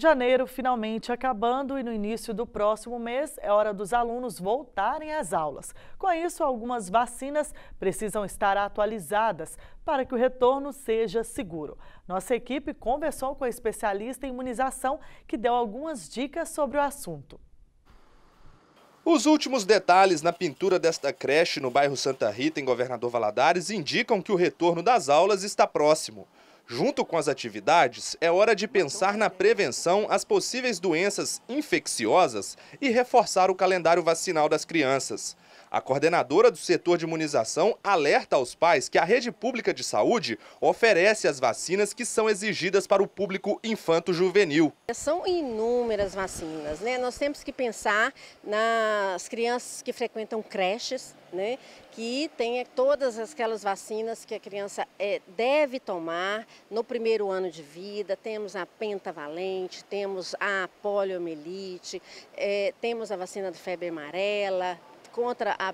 Janeiro finalmente acabando e no início do próximo mês é hora dos alunos voltarem às aulas. Com isso, algumas vacinas precisam estar atualizadas para que o retorno seja seguro. Nossa equipe conversou com a especialista em imunização que deu algumas dicas sobre o assunto. Os últimos detalhes na pintura desta creche no bairro Santa Rita, em Governador Valadares, indicam que o retorno das aulas está próximo. Junto com as atividades, é hora de pensar na prevenção às possíveis doenças infecciosas e reforçar o calendário vacinal das crianças. A coordenadora do setor de imunização alerta aos pais que a rede pública de saúde oferece as vacinas que são exigidas para o público infanto-juvenil. São inúmeras vacinas, né? Nós temos que pensar nas crianças que frequentam creches, né? Que tenha todas aquelas vacinas que a criança é, deve tomar no primeiro ano de vida. Temos a pentavalente, temos a poliomielite, é, temos a vacina da febre amarela, contra a,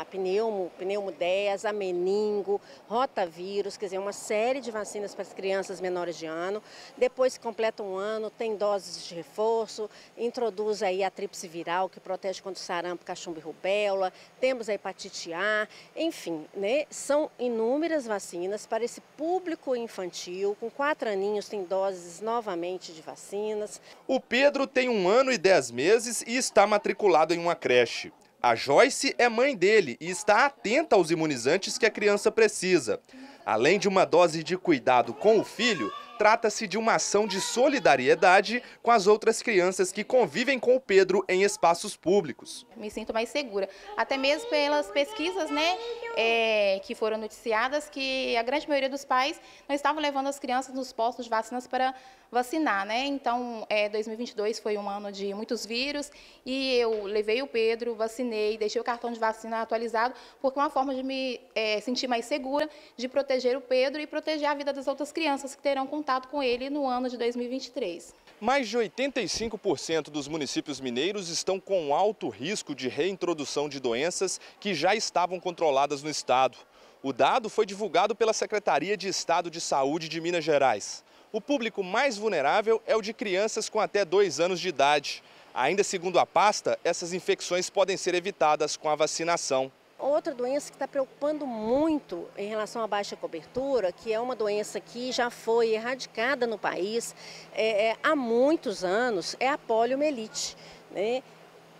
a pneumo, pneumo 10, a meningo, rotavírus, quer dizer, uma série de vacinas para as crianças menores de ano. Depois que completa um ano, tem doses de reforço, introduz aí a tríplice viral, que protege contra sarampo, cachumba e rubéola, temos a hepatite A, enfim, né? São inúmeras vacinas para esse público infantil, com quatro aninhos tem doses novamente de vacinas. O Pedro tem um ano e dez meses e está matriculado em uma creche. A Joyce é mãe dele e está atenta aos imunizantes que a criança precisa. Além de uma dose de cuidado com o filho, trata-se de uma ação de solidariedade com as outras crianças que convivem com o Pedro em espaços públicos. Me sinto mais segura, até mesmo pelas pesquisas né, é, que foram noticiadas, que a grande maioria dos pais não estavam levando as crianças nos postos de vacinas para vacinar. Né? Então, é, 2022 foi um ano de muitos vírus e eu levei o Pedro, vacinei, deixei o cartão de vacina atualizado, porque é uma forma de me é, sentir mais segura, de proteger o Pedro e proteger a vida das outras crianças que terão com contato com ele no ano de 2023. Mais de 85% dos municípios mineiros estão com alto risco de reintrodução de doenças que já estavam controladas no estado. O dado foi divulgado pela Secretaria de Estado de Saúde de Minas Gerais. O público mais vulnerável é o de crianças com até dois anos de idade. Ainda segundo a pasta, essas infecções podem ser evitadas com a vacinação. Outra doença que está preocupando muito em relação à baixa cobertura, que é uma doença que já foi erradicada no país é, é, há muitos anos, é a poliomielite. Né?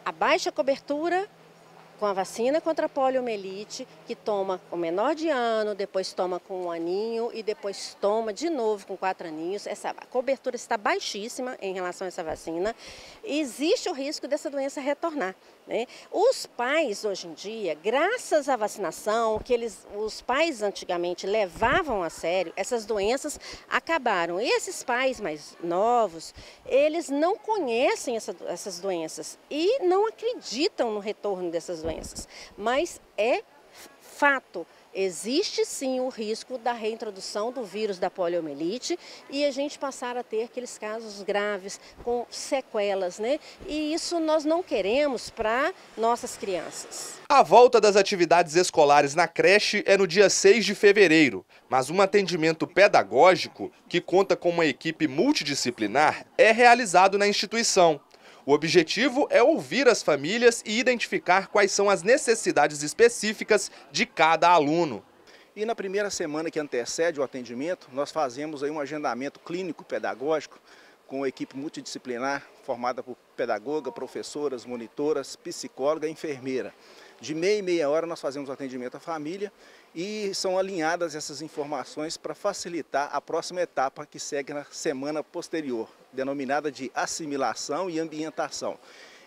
A baixa cobertura com a vacina contra a poliomielite, que toma com menor de ano, depois toma com um aninho e depois toma de novo com quatro aninhos. Essa cobertura está baixíssima em relação a essa vacina. Existe o risco dessa doença retornar. Né? Os pais, hoje em dia, graças à vacinação, que eles, os pais antigamente levavam a sério, essas doenças acabaram. E esses pais mais novos, eles não conhecem essa, essas doenças e não acreditam no retorno dessas doenças. Mas é fato existe sim o risco da reintrodução do vírus da poliomielite e a gente passar a ter aqueles casos graves com sequelas, né? E isso nós não queremos para nossas crianças. A volta das atividades escolares na creche é no dia 6 de fevereiro, mas um atendimento pedagógico que conta com uma equipe multidisciplinar é realizado na instituição. O objetivo é ouvir as famílias e identificar quais são as necessidades específicas de cada aluno. E na primeira semana que antecede o atendimento, nós fazemos aí um agendamento clínico pedagógico com equipe multidisciplinar formada por pedagoga, professoras, monitoras, psicóloga e enfermeira. De meia e meia hora nós fazemos o atendimento à família e são alinhadas essas informações para facilitar a próxima etapa que segue na semana posterior, denominada de assimilação e ambientação.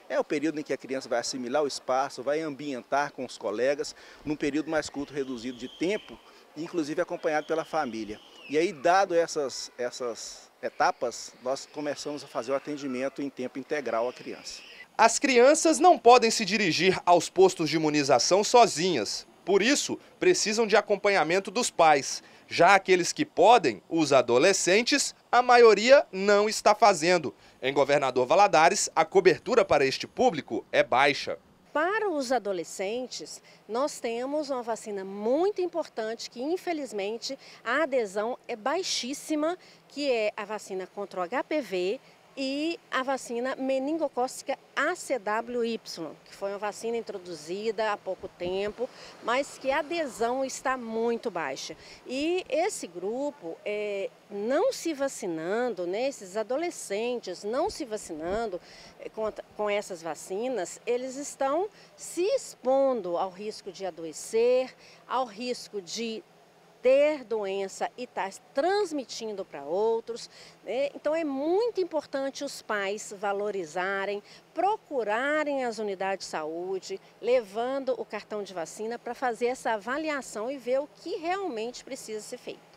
É o período em que a criança vai assimilar o espaço, vai ambientar com os colegas, num período mais curto, reduzido de tempo, inclusive acompanhado pela família. E aí, dado essas, essas etapas, nós começamos a fazer o atendimento em tempo integral à criança. As crianças não podem se dirigir aos postos de imunização sozinhas. Por isso, precisam de acompanhamento dos pais. Já aqueles que podem, os adolescentes, a maioria não está fazendo. Em Governador Valadares, a cobertura para este público é baixa. Para os adolescentes, nós temos uma vacina muito importante que, infelizmente, a adesão é baixíssima, que é a vacina contra o HPV, e a vacina meningocócica ACWY, que foi uma vacina introduzida há pouco tempo, mas que a adesão está muito baixa. E esse grupo é, não se vacinando, né, esses adolescentes não se vacinando é, com, com essas vacinas, eles estão se expondo ao risco de adoecer, ao risco de ter doença e estar tá transmitindo para outros. Né? Então é muito importante os pais valorizarem, procurarem as unidades de saúde, levando o cartão de vacina para fazer essa avaliação e ver o que realmente precisa ser feito.